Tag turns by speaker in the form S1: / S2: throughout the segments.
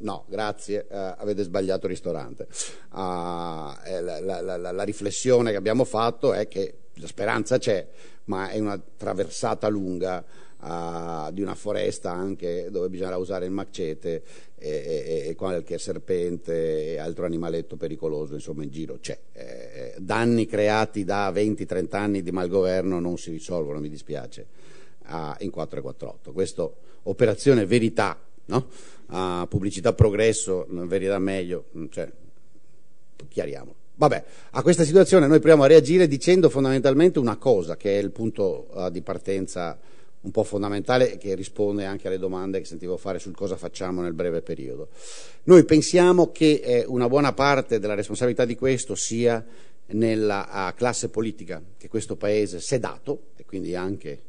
S1: no, grazie, eh, avete sbagliato il ristorante. Uh, la, la, la, la, riflessione che abbiamo fatto è che la speranza c'è, ma è una traversata lunga uh, di una foresta anche dove bisognerà usare il macete e, e, e qualche serpente e altro animaletto pericoloso insomma in giro c'è. Eh, danni creati da 20-30 anni di malgoverno non si risolvono, mi dispiace, uh, in 448. Questa operazione verità no? A pubblicità progresso, mm, verrà meglio, mm, cioè, chiariamolo. Vabbè, a questa situazione noi proviamo a reagire dicendo fondamentalmente una cosa, che è il punto ah, di partenza un po' fondamentale che risponde anche alle domande che sentivo fare sul cosa facciamo nel breve periodo. Noi pensiamo che eh, una buona parte della responsabilità di questo sia nella ah, classe politica che questo Paese si è dato, e quindi anche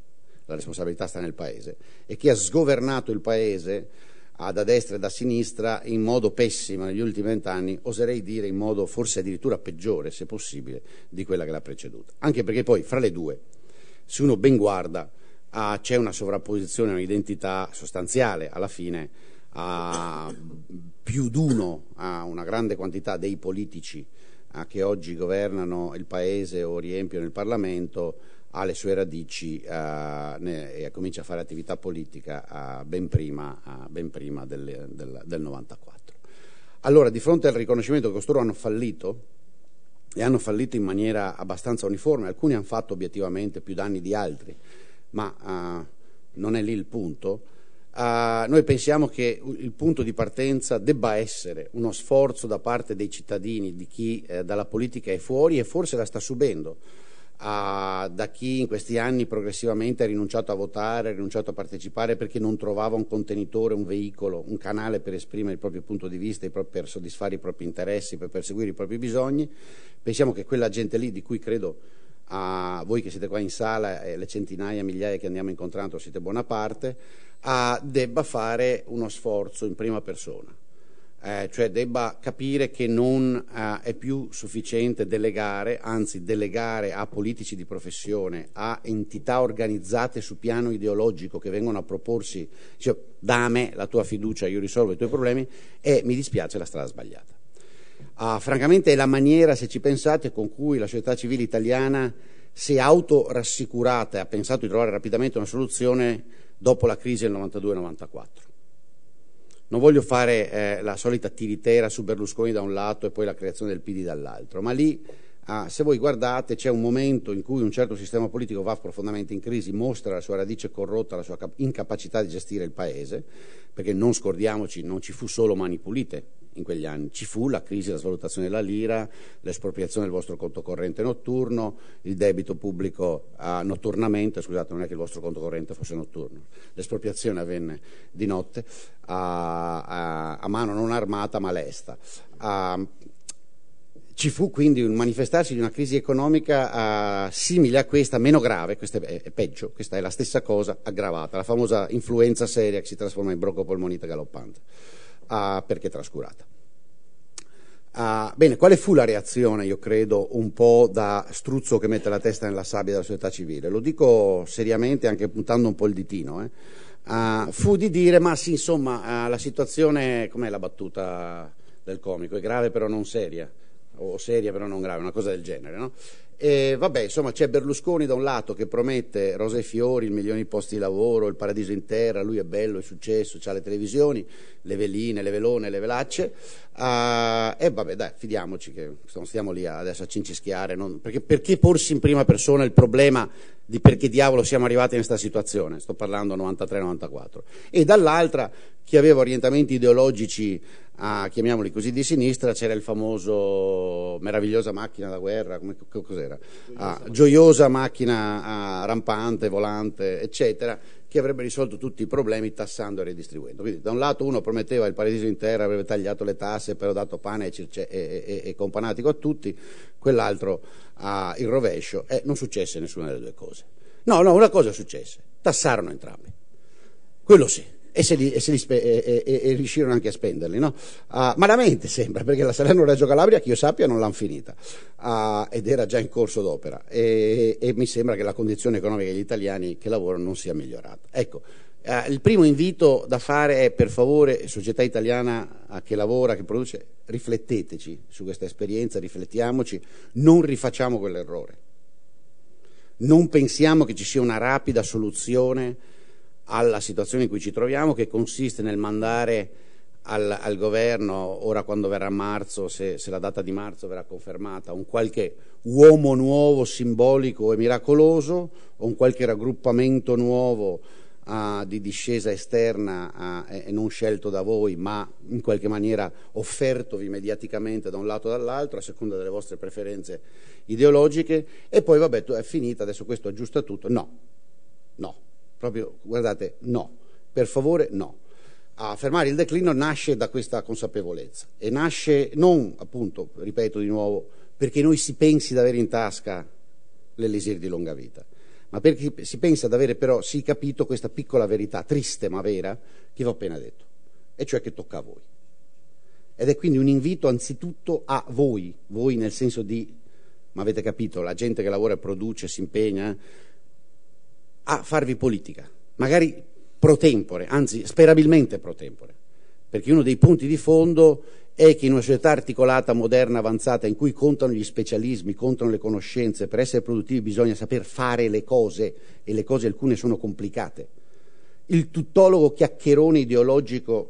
S1: la responsabilità sta nel Paese, e chi ha sgovernato il Paese da destra e da sinistra in modo pessimo negli ultimi vent'anni, oserei dire in modo forse addirittura peggiore, se possibile, di quella che l'ha preceduta. Anche perché poi fra le due, se uno ben guarda, ah, c'è una sovrapposizione, un'identità sostanziale alla fine a ah, più d'uno a ah, una grande quantità dei politici eh, che oggi governano il Paese o riempiono il Parlamento ha le sue radici eh, e comincia a fare attività politica eh, ben prima, eh, ben prima del, del, del, 94. Allora, di fronte al riconoscimento che costoro hanno fallito, e hanno fallito in maniera abbastanza uniforme, alcuni hanno fatto obiettivamente più danni di altri, ma eh, non è lì il punto. Eh, noi pensiamo che il punto di partenza debba essere uno sforzo da parte dei cittadini, di chi eh, dalla politica è fuori e forse la sta subendo a, da chi in questi anni progressivamente ha rinunciato a votare, ha rinunciato a partecipare perché non trovava un contenitore, un veicolo, un canale per esprimere il proprio punto di vista, per soddisfare i propri interessi, per perseguire i propri bisogni. Pensiamo che quella gente lì, di cui credo a voi che siete qua in sala e le centinaia, migliaia che andiamo incontrando, siete buona parte, a, debba fare uno sforzo in prima persona eh, cioè debba capire che non eh, è più sufficiente delegare, anzi delegare a politici di professione, a entità organizzate su piano ideologico che vengono a proporsi, cioè, da me la tua fiducia, io risolvo i tuoi problemi, e mi dispiace la strada sbagliata. Ah, francamente è la maniera, se ci pensate, con cui la società civile italiana si è autorassicurata e ha pensato di trovare rapidamente una soluzione dopo la crisi del 92-94 non voglio fare eh, la solita tiritera su Berlusconi da un lato e poi la creazione del PD dall'altro, ma lì, ah, se voi guardate, c'è un momento in cui un certo sistema politico va profondamente in crisi, mostra la sua radice corrotta, la sua incapacità di gestire il Paese, perché non scordiamoci, non ci fu solo Mani Pulite, in quegli anni. Ci fu la crisi, la svalutazione della lira, l'espropriazione del vostro conto corrente notturno, il debito pubblico a, noturnamente, scusate, non è che il vostro conto corrente fosse notturno, l'espropriazione avvenne di notte a, a, a mano non armata ma lesta. ci fu quindi un manifestarsi di una crisi economica simile a questa, meno grave, questa è, è peggio, questa è la stessa cosa aggravata, la famosa influenza seria che si trasforma in polmonite galoppante uh, perché trascurata. Uh, bene, quale fu la reazione, io credo, un po' da struzzo che mette la testa nella sabbia della società civile? Lo dico seriamente, anche puntando un po' il ditino. Eh. Uh, fu di dire, ma sì, insomma, uh, la situazione, com'è la battuta del comico? È grave però non seria, o seria però non grave, una cosa del genere, no? E vabbè, insomma, c'è Berlusconi da un lato che promette rose e fiori, il milione di posti di lavoro, il paradiso in terra, lui è bello, è successo, ha le televisioni, le veline, le velone, le velacce. Uh, e vabbè, dai, fidiamoci che non stiamo lì adesso a cincischiare. Non, perché, perché porsi in prima persona il problema di perché diavolo siamo arrivati in questa situazione? Sto parlando 93-94. E dall'altra chi aveva orientamenti ideologici a, chiamiamoli così, di sinistra, c'era il famoso meravigliosa macchina da guerra, come, cos'era? Ah, gioiosa macchina ah, rampante, volante, eccetera, che avrebbe risolto tutti i problemi tassando e redistribuendo. Quindi da un lato uno prometteva il paradiso in terra, avrebbe tagliato le tasse, però dato pane e, cioè, e, e, e companatico a tutti, quell'altro ah, il rovescio, e eh, non successe nessuna delle due cose. No, no, una cosa successe, tassarono entrambi. Quello sì e, se li, e, se spe- e, e, riuscirono anche a spenderli. No? Uh, malamente sembra, perché la Salerno-Reggio Calabria, che io sappia, non l'hanno finita uh, ed era già in corso d'opera e, mi sembra che la condizione economica degli italiani che lavorano non sia migliorata. Ecco, uh, il primo invito da fare è per favore, società italiana che lavora, che produce, rifletteteci su questa esperienza, riflettiamoci, non rifacciamo quell'errore. Non pensiamo che ci sia una rapida soluzione alla situazione in cui ci troviamo che consiste nel mandare al, al governo, ora quando verrà marzo, se, se, la data di marzo verrà confermata, un qualche uomo nuovo, simbolico e miracoloso o un qualche raggruppamento nuovo uh, di discesa esterna uh, e, e non scelto da voi ma in qualche maniera offertovi mediaticamente da un lato o dall'altro a seconda delle vostre preferenze ideologiche e poi vabbè è finita, adesso questo aggiusta tutto, no, no Proprio, guardate, no, per favore no. A fermare il declino nasce da questa consapevolezza e nasce non, appunto, ripeto di nuovo, perché noi si pensi di avere in tasca l'elisir di lunga vita, ma perché si pensa di avere però, sì capito, questa piccola verità, triste ma vera, che vi ho appena detto, e cioè che tocca a voi. Ed è quindi un invito anzitutto a voi, voi nel senso di, ma avete capito, la gente che lavora, produce, si impegna, a farvi politica, magari pro tempore, anzi sperabilmente pro tempore, perché uno dei punti di fondo è che in una società articolata, moderna, avanzata, in cui contano gli specialismi, contano le conoscenze, per essere produttivi bisogna saper fare le cose e le cose alcune sono complicate. Il tuttologo chiacchierone ideologico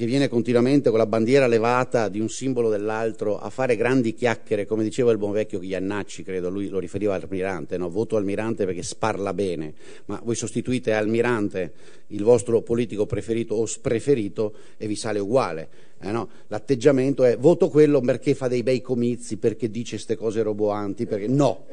S1: che viene continuamente con la bandiera levata di un simbolo dell'altro a fare grandi chiacchiere, come diceva il buon vecchio Ghiannacci, credo, lui lo riferiva all'almirante, no? voto almirante perché sparla bene, ma voi sostituite almirante il vostro politico preferito o spreferito e vi sale uguale. Eh no? L'atteggiamento è voto quello perché fa dei bei comizi, perché dice queste cose roboanti, perché no.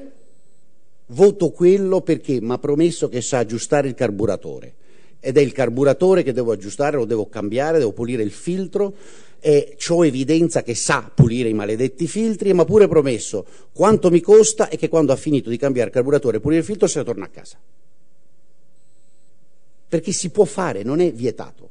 S1: Voto quello perché mi ha promesso che sa aggiustare il carburatore ed è il carburatore che devo aggiustare, lo devo cambiare, devo pulire il filtro e ciò evidenza che sa pulire i maledetti filtri, ma pure promesso quanto mi costa e che quando ha finito di cambiare carburatore e pulire il filtro se ne torna a casa. Perché si può fare, non è vietato.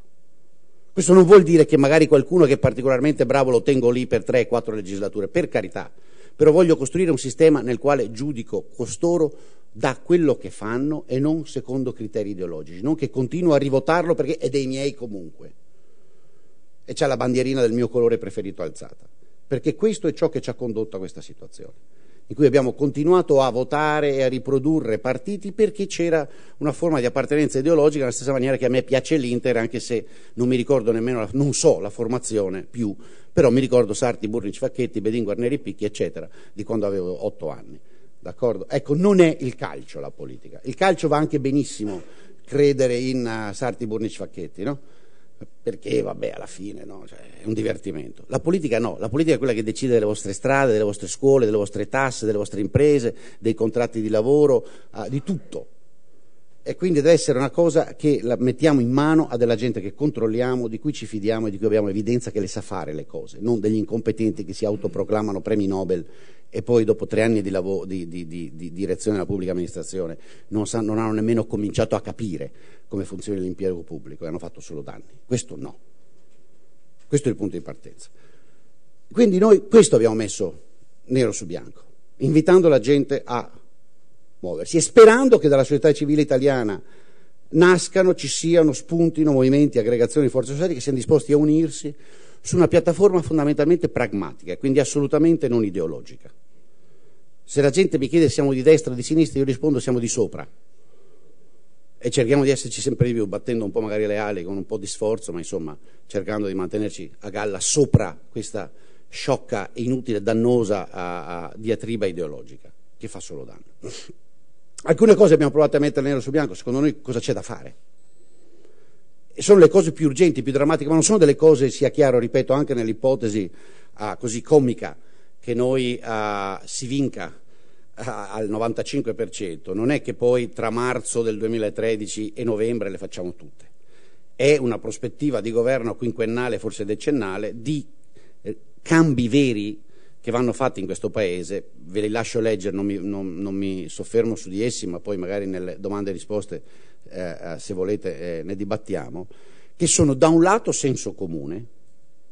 S1: Questo non vuol dire che magari qualcuno che è particolarmente bravo lo tengo lì per 3-4 legislature, per carità, però voglio costruire un sistema nel quale giudico costoro da quello che fanno e non secondo criteri ideologici, non che continuo a rivotarlo perché è dei miei comunque. E c'è la bandierina del mio colore preferito alzata, perché questo è ciò che ci ha condotto a questa situazione, in cui abbiamo continuato a votare e a riprodurre partiti perché c'era una forma di appartenenza ideologica, nella stessa maniera che a me piace l'Inter, anche se non mi ricordo nemmeno, la, non so la formazione più, però mi ricordo Sarti, Burrici, Facchetti, Bedin, Guarneri, Picchi, eccetera, di quando avevo otto anni. D'accordo? Ecco, non è il calcio la politica. Il calcio va anche benissimo credere in uh, Sarti Burnic Facchetti, no? Perché, vabbè, alla fine no? cioè, è un divertimento. La politica no, la politica è quella che decide delle vostre strade, delle vostre scuole, delle vostre tasse, delle vostre imprese, dei contratti di lavoro, uh, di tutto e quindi deve essere una cosa che la mettiamo in mano a della gente che controlliamo, di cui ci fidiamo e di cui abbiamo evidenza che le sa fare le cose, non degli incompetenti che si autoproclamano premi Nobel e poi dopo tre anni di, lavoro, di, di, di direzione della pubblica amministrazione non, sa, non, hanno nemmeno cominciato a capire come funziona l'impiego pubblico e hanno fatto solo danni. Questo no. Questo è il punto di partenza. Quindi noi questo abbiamo messo nero su bianco, invitando la gente a muoversi e sperando che dalla società civile italiana nascano, ci siano, spuntino movimenti, aggregazioni forze sociali che siano disposti a unirsi su una piattaforma fondamentalmente pragmatica, quindi assolutamente non ideologica. Se la gente mi chiede se siamo di destra o di sinistra, io rispondo siamo di sopra e cerchiamo di esserci sempre di più, battendo un po' magari le ali con un po' di sforzo, ma insomma cercando di mantenerci a galla sopra questa sciocca, inutile, dannosa a, a diatriba ideologica che fa solo danno. Alcune cose abbiamo provato a mettere nero su bianco, secondo noi cosa c'è da fare? E sono le cose più urgenti, più drammatiche, ma non sono delle cose, sia chiaro, ripeto, anche nell'ipotesi ah, così comica che noi ah, si vinca ah, al 95%, non è che poi tra marzo del 2013 e novembre le facciamo tutte. È una prospettiva di governo quinquennale, forse decennale, di eh, cambi veri che vanno fatti in questo paese, ve li lascio leggere, non mi, non, non mi soffermo su di essi, ma poi magari nelle domande e risposte, eh, eh, se volete, eh, ne dibattiamo, che sono da un lato senso comune,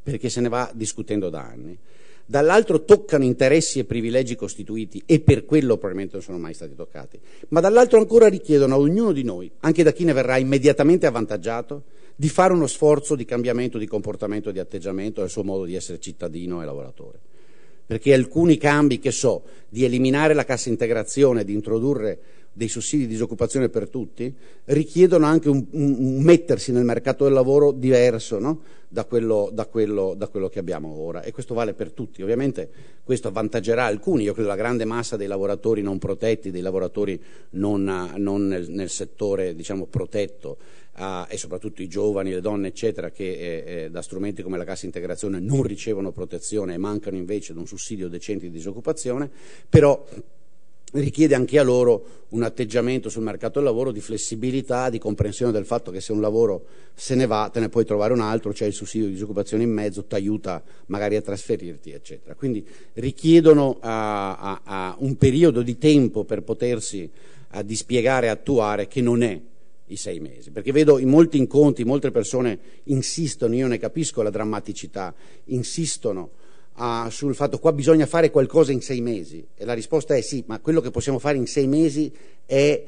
S1: perché se ne va discutendo da anni, dall'altro toccano interessi e privilegi costituiti e per quello probabilmente non sono mai stati toccati, ma dall'altro ancora richiedono a ognuno di noi, anche da chi ne verrà immediatamente avvantaggiato, di fare uno sforzo di cambiamento di comportamento, di atteggiamento, del suo modo di essere cittadino e lavoratore perché alcuni cambi, che so, di eliminare la cassa integrazione, di introdurre dei sussidi di disoccupazione per tutti, richiedono anche un, un, un mettersi nel mercato del lavoro diverso no? da, quello, da, quello, da, quello, che abbiamo ora. E questo vale per tutti. Ovviamente questo avvantaggerà alcuni, io credo la grande massa dei lavoratori non protetti, dei lavoratori non, non nel, nel, settore diciamo, protetto e soprattutto i giovani, le donne, eccetera, che eh, eh, da strumenti come la cassa integrazione non ricevono protezione e mancano invece di un sussidio decente di disoccupazione, però richiede anche a loro un atteggiamento sul mercato del lavoro di flessibilità, di comprensione del fatto che se un lavoro se ne va te ne puoi trovare un altro, c'è cioè il sussidio di disoccupazione in mezzo, ti aiuta magari a trasferirti, eccetera. Quindi richiedono a, a, a un periodo di tempo per potersi dispiegare e attuare che non è i sei mesi, perché vedo in molti incontri, molte persone insistono, io ne capisco la drammaticità, insistono a, ah, sul fatto che qua bisogna fare qualcosa in sei mesi e la risposta è sì, ma quello che possiamo fare in sei mesi è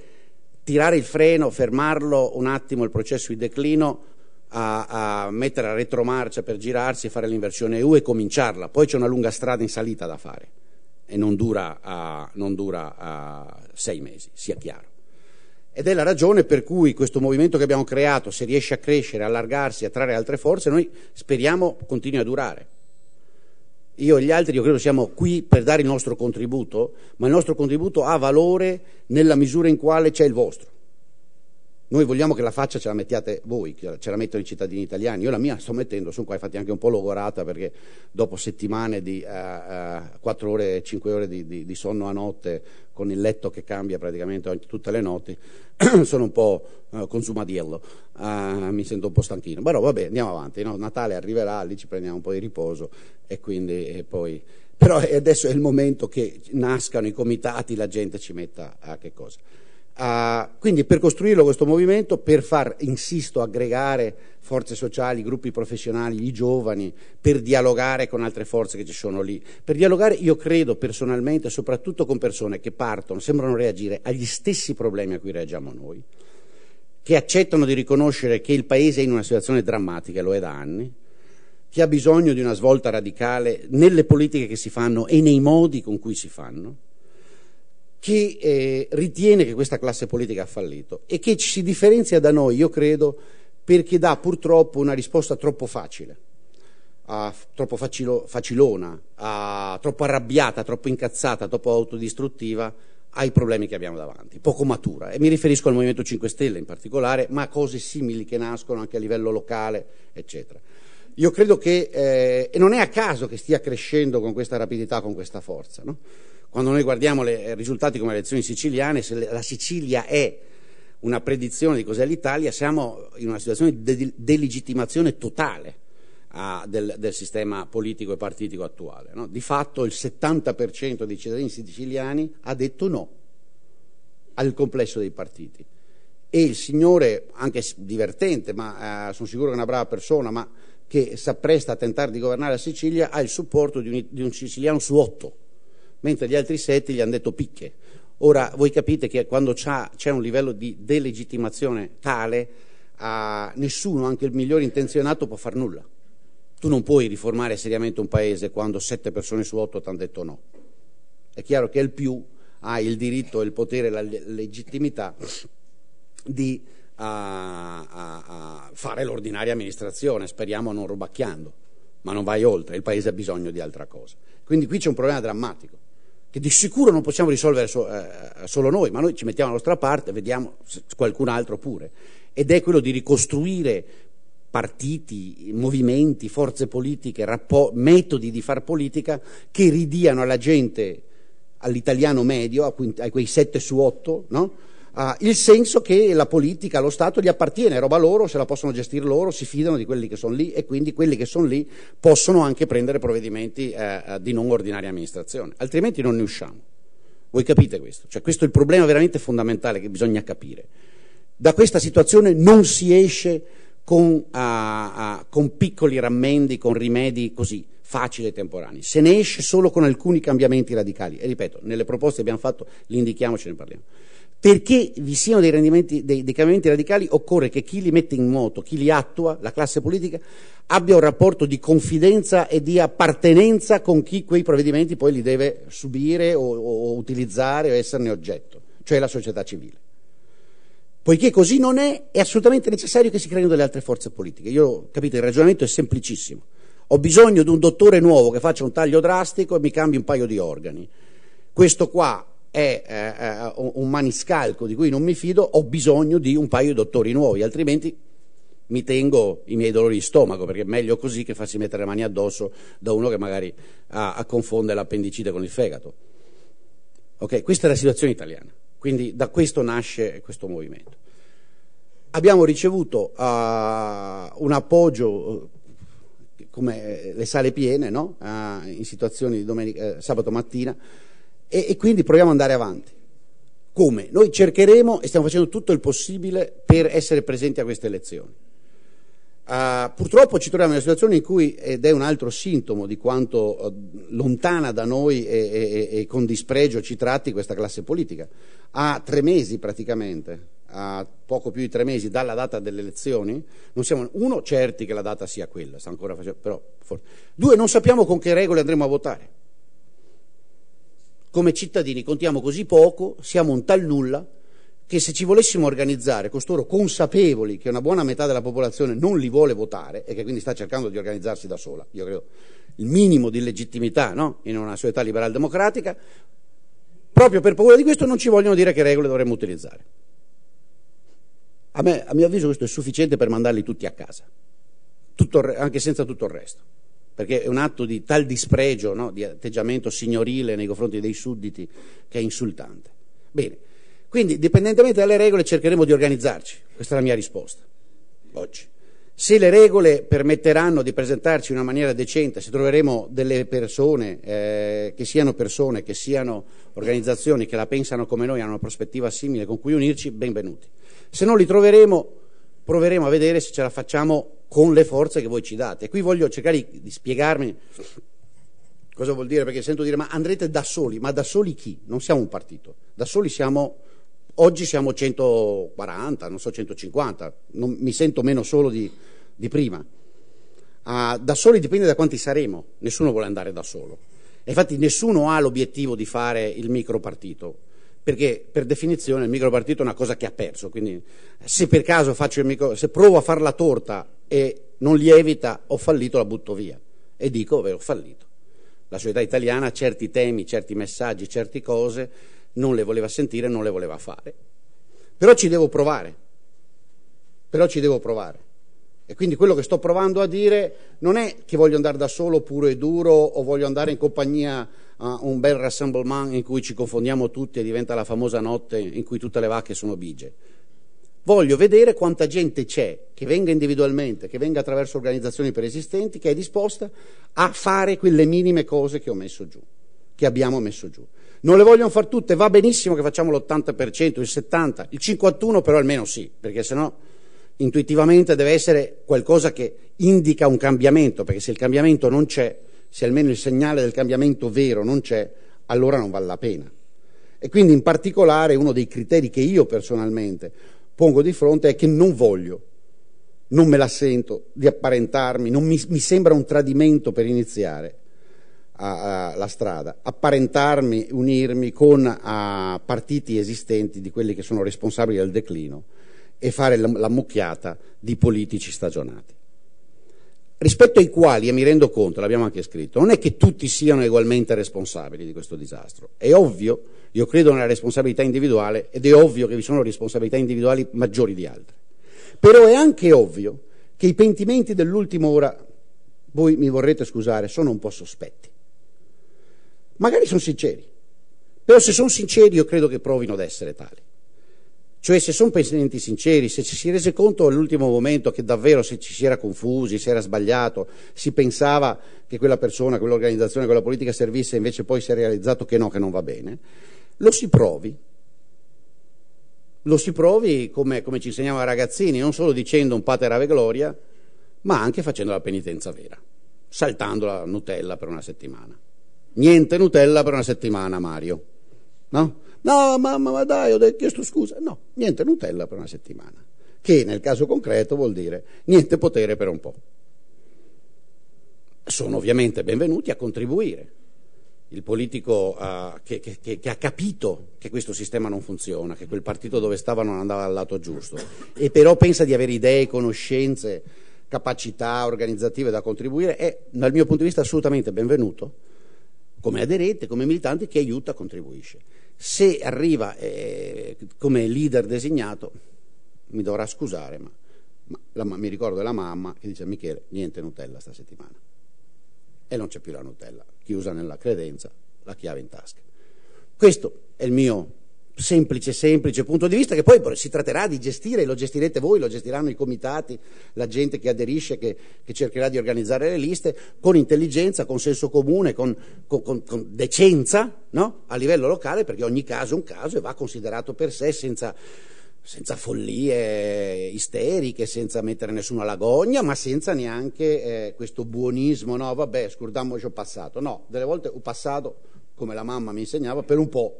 S1: tirare il freno, fermarlo un attimo il processo di declino, a, a mettere la retromarcia per girarsi, fare l'inversione EU e cominciarla, poi c'è una lunga strada in salita da fare e non dura, uh, non dura uh, sei mesi, sia chiaro. Ed è la ragione per cui questo movimento che abbiamo creato, se riesce a crescere, allargarsi, attrarre altre forze, noi speriamo continui a durare. Io e gli altri, io credo, siamo qui per dare il nostro contributo, ma il nostro contributo ha valore nella misura in quale c'è il vostro. Noi vogliamo che la faccia ce la mettiate voi, ce la mettono i cittadini italiani. Io la mia sto mettendo, sono qua infatti anche un po' logorata perché dopo settimane di uh, uh, 4 ore, 5 ore di, di, di, sonno a notte, con il letto che cambia praticamente tutte le notti, sono un po' uh, eh, consumadiello, ah, mi sento un po' stanchino. Però vabbè, andiamo avanti, no? Natale arriverà, lì ci prendiamo un po' di riposo e quindi e poi... Però adesso è il momento che nascano i comitati, la gente ci metta a ah, che cosa. Uh, quindi per costruirlo questo movimento, per far, insisto, aggregare forze sociali, gruppi professionali, i giovani, per dialogare con altre forze che ci sono lì. Per dialogare io credo personalmente, soprattutto con persone che partono, sembrano reagire agli stessi problemi a cui reagiamo noi, che accettano di riconoscere che il Paese è in una situazione drammatica, lo è da anni, che ha bisogno di una svolta radicale nelle politiche che si fanno e nei modi con cui si fanno che eh, ritiene che questa classe politica ha fallito e che si differenzia da noi, io credo, perché dà purtroppo una risposta troppo facile, a, troppo facilo, facilona, a, troppo arrabbiata, troppo incazzata, troppo autodistruttiva ai problemi che abbiamo davanti, poco matura. E mi riferisco al Movimento 5 Stelle in particolare, ma a cose simili che nascono anche a livello locale, eccetera. Io credo che, eh, e non è a caso che stia crescendo con questa rapidità, con questa forza, no? Quando noi guardiamo i eh, risultati come le elezioni siciliane, se la Sicilia è una predizione di cos'è l'Italia, siamo in una situazione di delegittimazione totale a, del, del, sistema politico e partitico attuale. No? Di fatto il 70% dei cittadini siciliani ha detto no al complesso dei partiti. E il signore, anche divertente, ma eh, sono sicuro che è una brava persona, ma che si appresta a tentare di governare la Sicilia, ha il supporto di un, di un siciliano su otto mentre gli altri sette gli hanno detto picche. Ora voi capite che quando c'è un livello di delegittimazione tale, nessuno, anche il migliore intenzionato, può far nulla. Tu non puoi riformare seriamente un paese quando sette persone su otto ti hanno detto no. È chiaro che il più ha il diritto, il potere, la legittimità di a, a, a fare l'ordinaria amministrazione, speriamo non rubacchiando, ma non vai oltre, il Paese ha bisogno di altra cosa. Quindi qui c'è un problema drammatico che di sicuro non possiamo risolvere so, eh, solo noi, ma noi ci mettiamo alla nostra parte, vediamo qualcun altro pure. Ed è quello di ricostruire partiti, movimenti, forze politiche, rappo- metodi di far politica che ridiano alla gente, all'italiano medio, a, quei 7 su 8, no? ha il senso che la politica, lo Stato gli appartiene, è roba loro, se la possono gestire loro, si fidano di quelli che sono lì e quindi quelli che sono lì possono anche prendere provvedimenti eh, eh, di non ordinaria amministrazione, altrimenti non ne usciamo. Voi capite questo? Cioè, questo è il problema veramente fondamentale che bisogna capire. Da questa situazione non si esce con, uh, uh, con piccoli rammendi, con rimedi così facili e temporanei. Se ne esce solo con alcuni cambiamenti radicali. E ripeto, nelle proposte che abbiamo fatto li indichiamo e ce ne parliamo. Perché vi siano dei, dei, dei cambiamenti radicali occorre che chi li mette in moto, chi li attua, la classe politica, abbia un rapporto di confidenza e di appartenenza con chi quei provvedimenti poi li deve subire o, o utilizzare o esserne oggetto, cioè la società civile. Poiché così non è, è assolutamente necessario che si creino delle altre forze politiche. Io capito, il ragionamento è semplicissimo. Ho bisogno di un dottore nuovo che faccia un taglio drastico e mi cambi un paio di organi. Questo qua è eh, eh un maniscalco di cui non mi fido, ho bisogno di un paio di dottori nuovi, altrimenti mi tengo i miei dolori di stomaco, perché è meglio così che farsi mettere le mani addosso da uno che magari ha, ah, confonde l'appendicite con il fegato. Okay? Questa è la situazione italiana, quindi da questo nasce questo movimento. Abbiamo ricevuto uh, un appoggio eh, come le sale piene, no? uh, in situazioni di domenica, sabato mattina, e, e quindi proviamo ad andare avanti. Come? Noi cercheremo e stiamo facendo tutto il possibile per essere presenti a queste elezioni. Uh, purtroppo ci troviamo in una situazione in cui, ed è un altro sintomo di quanto uh, lontana da noi e, e, e, con dispregio ci tratti questa classe politica, a tre mesi praticamente, a poco più di tre mesi dalla data delle elezioni, non siamo uno certi che la data sia quella, sta ancora facendo, però Due, non sappiamo con che regole andremo a votare. Come cittadini contiamo così poco, siamo un tal nulla, che se ci volessimo organizzare, costoro consapevoli che una buona metà della popolazione non li vuole votare e che quindi sta cercando di organizzarsi da sola, io credo, il minimo di legittimità no? in una società liberal-democratica, proprio per paura di questo non ci vogliono dire che regole dovremmo utilizzare. A, me, a mio avviso questo è sufficiente per mandarli tutti a casa, tutto, anche senza tutto il resto perché è un atto di tal dispregio, no? di atteggiamento signorile nei confronti dei sudditi che è insultante. Bene, quindi dipendentemente dalle regole cercheremo di organizzarci, questa è la mia risposta oggi. Se le regole permetteranno di presentarci in una maniera decente, se troveremo delle persone, eh, che siano persone, che siano organizzazioni che la pensano come noi, hanno una prospettiva simile con cui unirci, benvenuti. Se non li troveremo proveremo a vedere se ce la facciamo con le forze che voi ci date. E qui voglio cercare di spiegarmi cosa vuol dire, perché sento dire ma andrete da soli, ma da soli chi? Non siamo un partito, da soli siamo, oggi siamo 140, non so 150, non, mi sento meno solo di, di prima. Uh, da soli dipende da quanti saremo, nessuno vuole andare da solo. Infatti nessuno ha l'obiettivo di fare il micropartito, perché per definizione il micropartito è una cosa che ha perso, quindi se per caso micro, se provo a fare la torta e non lievita, ho fallito, la butto via e dico, beh, ho fallito. La società italiana certi temi, certi messaggi, certe cose non le voleva sentire, non le voleva fare. Però ci devo provare, però ci devo provare. E quindi quello che sto provando a dire non è che voglio andare da solo puro e duro o voglio andare in compagnia uh, un bel rassemblement in cui ci confondiamo tutti e diventa la famosa notte in cui tutte le vacche sono bige. Voglio vedere quanta gente c'è che venga individualmente, che venga attraverso organizzazioni preesistenti, che è disposta a fare quelle minime cose che ho messo giù, che abbiamo messo giù. Non le vogliono fare tutte, va benissimo che facciamo l'80%, il 70%, il 51% però almeno sì, perché sennò intuitivamente deve essere qualcosa che indica un cambiamento, perché se il cambiamento non c'è, se almeno il segnale del cambiamento vero non c'è, allora non vale la pena. E quindi in particolare uno dei criteri che io personalmente pongo di fronte è che non voglio, non me la sento di apparentarmi, mi, mi, sembra un tradimento per iniziare a, a, la strada, apparentarmi, unirmi con a, partiti esistenti di quelli che sono responsabili del declino e fare la, la mucchiata di politici stagionati rispetto ai quali, e mi rendo conto, l'abbiamo anche scritto, non è che tutti siano ugualmente responsabili di questo disastro. È ovvio, io credo nella responsabilità individuale ed è ovvio che vi sono responsabilità individuali maggiori di altre. Però è anche ovvio che i pentimenti dell'ultima ora, voi mi vorrete scusare, sono un po' sospetti. Magari sono sinceri, però se sono sinceri io credo che provino ad essere tali. Cioè se sono penitenti sinceri, se ci si rese conto all'ultimo momento che davvero se ci si era confusi, si era sbagliato, si pensava che quella persona, quell'organizzazione, quella politica servisse, invece poi si è realizzato che no, che non va bene, lo si provi. Lo si provi come, come ci insegniamo ai ragazzini, non solo dicendo un pater ave gloria, ma anche facendo la penitenza vera, saltando la Nutella per una settimana. Niente Nutella per una settimana, Mario. No? No, mamma, ma dai, ho chiesto scusa. No, niente Nutella per una settimana, che nel caso concreto vuol dire niente potere per un po'. Sono ovviamente benvenuti a contribuire. Il politico uh, che, che, che, che ha capito che questo sistema non funziona, che quel partito dove stava non andava al lato giusto, e però pensa di avere idee, conoscenze, capacità organizzative da contribuire, è dal mio punto di vista assolutamente benvenuto come aderente, come militante che aiuta, contribuisce se arriva eh, come leader designato, mi dovrà scusare, ma, ma la, mi ricordo la mamma che dice a Michele, niente Nutella sta settimana. E non c'è più la Nutella, chiusa nella credenza, la chiave in tasca. Questo è il mio semplice, semplice punto di vista che poi si tratterà di gestire, lo gestirete voi, lo gestiranno i comitati, la gente che aderisce, che, che cercherà di organizzare le liste, con intelligenza, con senso comune, con, con, con, con decenza no? a livello locale, perché ogni caso è un caso e va considerato per sé senza, senza follie isteriche, senza mettere nessuno alla gogna, ma senza neanche eh, questo buonismo, no vabbè, scordiamoci il passato, no, delle volte ho passato, come la mamma mi insegnava, per un po'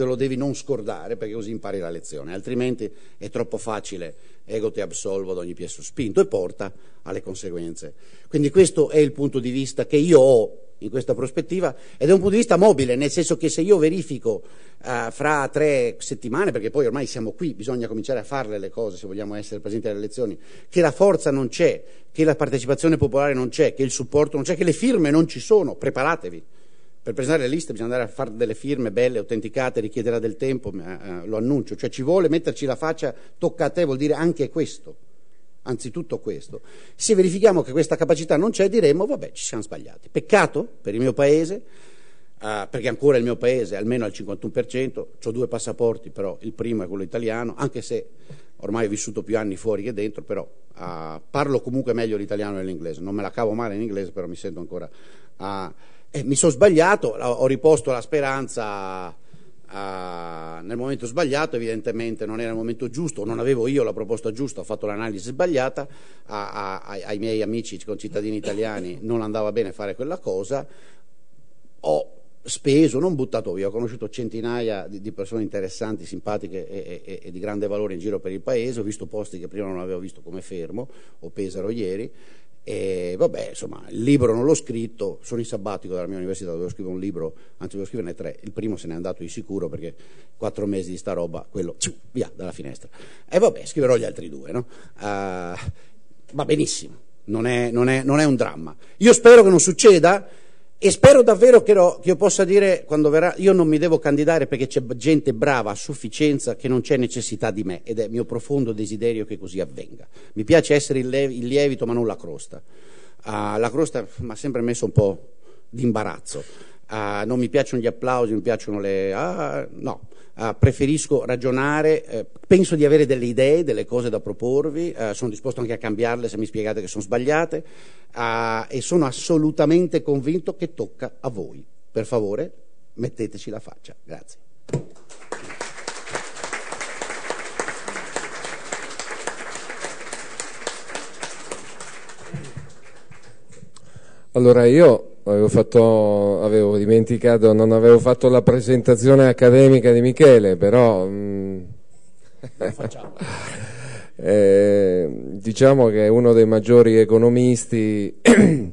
S1: te lo devi non scordare perché così impari la lezione, altrimenti è troppo facile, ego ti absolvo ad ogni piè sospinto e porta alle conseguenze. Quindi questo è il punto di vista che io ho in questa prospettiva ed è un punto di vista mobile, nel senso che se io verifico uh, fra tre settimane, perché poi ormai siamo qui, bisogna cominciare a farle le cose se vogliamo essere presenti alle elezioni, che la forza non c'è, che la partecipazione popolare non c'è, che il supporto non c'è, che le firme non ci sono, preparatevi per presentare le liste bisogna andare a fare delle firme belle, autenticate, richiederà del tempo, ma, eh, lo annuncio, cioè ci vuole metterci la faccia, tocca a te, vuol dire anche questo, anzitutto questo. Se verifichiamo che questa capacità non c'è diremmo vabbè ci siamo sbagliati, peccato per il mio paese, eh, perché ancora il mio paese è almeno al 51%, ho due passaporti però, il primo è quello italiano, anche se ormai ho vissuto più anni fuori che dentro, però eh, parlo comunque meglio l'italiano e l'inglese, non me la cavo male in inglese però mi sento ancora... a eh, mi sono sbagliato, ho riposto la speranza a, nel momento sbagliato, evidentemente non era il momento giusto, non avevo io la proposta giusta, ho fatto l'analisi sbagliata, a, a, ai miei amici concittadini italiani non andava bene fare quella cosa, ho speso, non buttato via, ho conosciuto centinaia di, di persone interessanti, simpatiche e, e, e di grande valore in giro per il paese, ho visto posti che prima non avevo visto come Fermo o Pesaro ieri, e vabbè, insomma, il libro non l'ho scritto, sono in sabbatico dalla mia università, dovevo scrivere un libro, anzi dovevo scriverne tre, il primo se n'è andato di sicuro perché quattro mesi di sta roba, quello, ciu, via, dalla finestra. E vabbè, scriverò gli altri due, no? Uh, va benissimo, non è, non, è, non è un dramma. Io spero che non succeda e spero davvero che, lo, che, io possa dire quando verrà, io non mi devo candidare perché c'è gente brava a sufficienza che non c'è necessità di me ed è mio profondo desiderio che così avvenga. Mi piace essere il, lev- il lievito ma non la crosta. Uh, la crosta mi ha sempre messo un po' d'imbarazzo. Uh, non mi piacciono gli applausi, mi piacciono le... Uh, no, uh, preferisco ragionare, eh, penso di avere delle idee, delle cose da proporvi, eh, sono disposto anche a cambiarle se mi spiegate che sono sbagliate e sono assolutamente convinto che tocca a voi. Per favore, metteteci la faccia. Grazie.
S2: Allora io avevo, fatto, avevo dimenticato, non avevo fatto la presentazione accademica di Michele, però... Mm, eh, diciamo che è uno dei maggiori economisti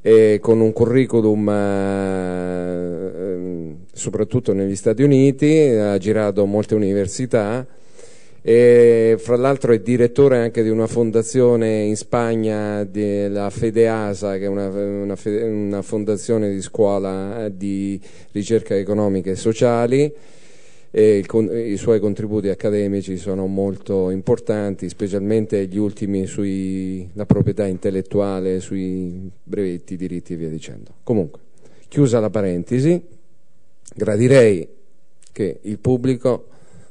S2: e con un curriculum eh, ehm, soprattutto negli Stati Uniti, ha girato molte università, e fra l'altro è direttore anche di una fondazione in Spagna, la Fedeasa, che è una, una, una fondazione di scuola eh, di ricerca economica e sociali. E il, i suoi contributi accademici sono molto importanti, specialmente gli ultimi sulla proprietà intellettuale, sui brevetti, diritti e via dicendo. Comunque, chiusa la parentesi, gradirei che il pubblico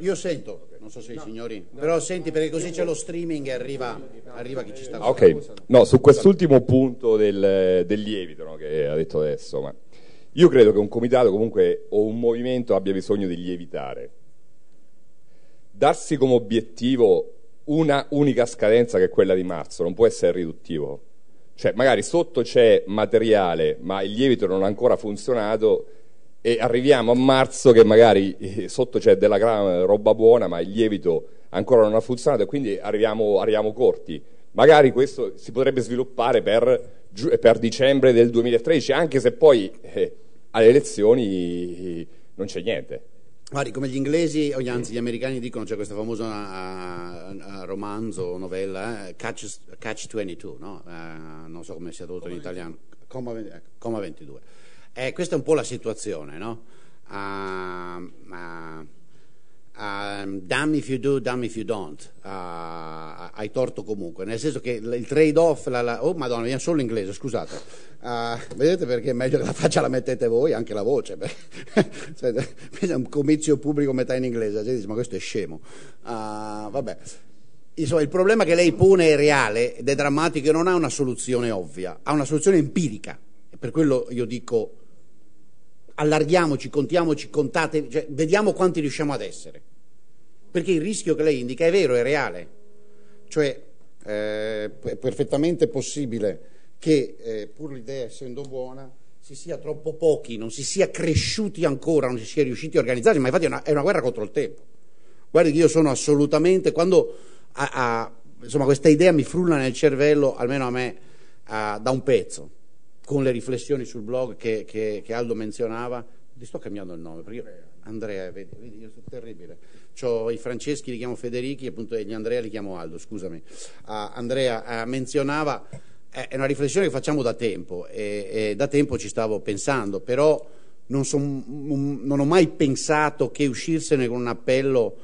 S2: Io sento, non so se i signori, però senti perché così c'è
S1: lo streaming e arriva, arriva chi ci sta. Ah, ok, no, su quest'ultimo
S2: punto del, del lievito no, che ha detto adesso, ma io credo che un comitato comunque o un movimento abbia bisogno di lievitare. Darsi come obiettivo una unica scadenza che è quella di marzo non può essere riduttivo. Cioè, magari sotto c'è materiale, ma il lievito non ha ancora funzionato e arriviamo a marzo che magari eh, sotto c'è della gran roba buona ma il lievito ancora non ha funzionato e quindi arriviamo, arriviamo corti. Magari questo si potrebbe sviluppare per, eh, per dicembre del 2013, anche se poi eh, alle elezioni eh, non c'è niente.
S1: Guardi, come gli inglesi, o anzi gli americani dicono, c'è questo famoso uh, romanzo, novella, uh, Catch, Catch, 22, no? uh, non so come sia tradotto in italiano, Coma, ecco. Coma 22 eh, questa è un po' la situazione, no? Uh, ah, uh, uh, ah, damn if you do, damn if you don't. Ah, hai torto comunque, nel senso che il trade-off, la, la, oh madonna, viene solo l'inglese, scusate. vedete perché è meglio che la faccia la mettete voi, anche la voce. cioè, è un comizio pubblico metà in inglese, dice, ma questo è scemo. vabbè. Insomma, il problema che lei pone è reale ed è drammatico e non ha una soluzione ovvia, ha una soluzione empirica per quello io dico allarghiamoci, contiamoci, contate, cioè, vediamo quanti riusciamo ad essere. Perché il rischio che lei indica è vero, è reale. Cioè eh, è perfettamente possibile che, eh, pur l'idea essendo buona, si sia troppo pochi, non si sia cresciuti ancora, non si sia riusciti a organizzarsi, ma infatti è una, è una guerra contro il tempo. Guardi che io sono assolutamente, quando a, a, insomma, questa idea mi frulla nel cervello, almeno a me, a, da un pezzo, con le riflessioni sul blog che, che, che Aldo menzionava, ti sto cambiando il nome, perché io, Andrea, vedi, vedi, io sono terribile. C'ho i Franceschi li chiamo Federichi appunto, e gli Andrea li chiamo Aldo, scusami. Uh, Andrea uh, menzionava, è una riflessione che facciamo da tempo e, e da tempo ci stavo pensando, però non, son, non, ho mai pensato che uscirsene con un appello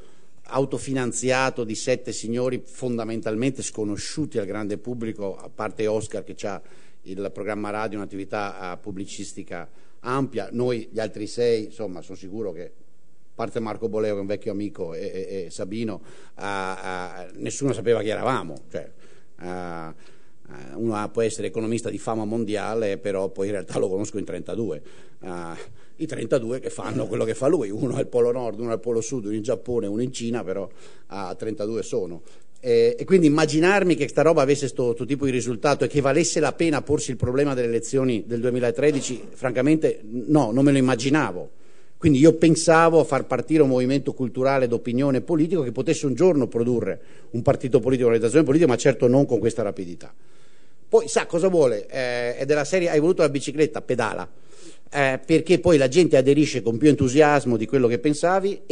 S1: autofinanziato di sette signori fondamentalmente sconosciuti al grande pubblico, a parte Oscar che ci ha il programma radio è un'attività eh, pubblicistica ampia, noi gli altri sei, insomma, sono sicuro che a parte Marco Boleo che è un vecchio amico e, e, e Sabino, uh, uh, nessuno sapeva chi eravamo. Cioè, uh, uno può essere economista di fama mondiale, però poi in realtà lo conosco in 32. I 32 che fanno quello che fa lui, uno al Polo Nord, uno al Polo Sud, uno in Giappone, uno in Cina, però a ah, 32 sono. Eh, e quindi immaginarmi che questa roba avesse questo tipo di risultato e che valesse la pena porsi il problema delle elezioni del 2013, francamente no, non me lo immaginavo. Quindi io pensavo a far partire un movimento culturale d'opinione politico che potesse un giorno produrre un partito politico, un'organizzazione politica, ma certo non con questa rapidità. Poi sa cosa vuole, eh, è della serie hai voluto la bicicletta, pedala, eh, perché poi la gente aderisce con più entusiasmo di quello che pensavi.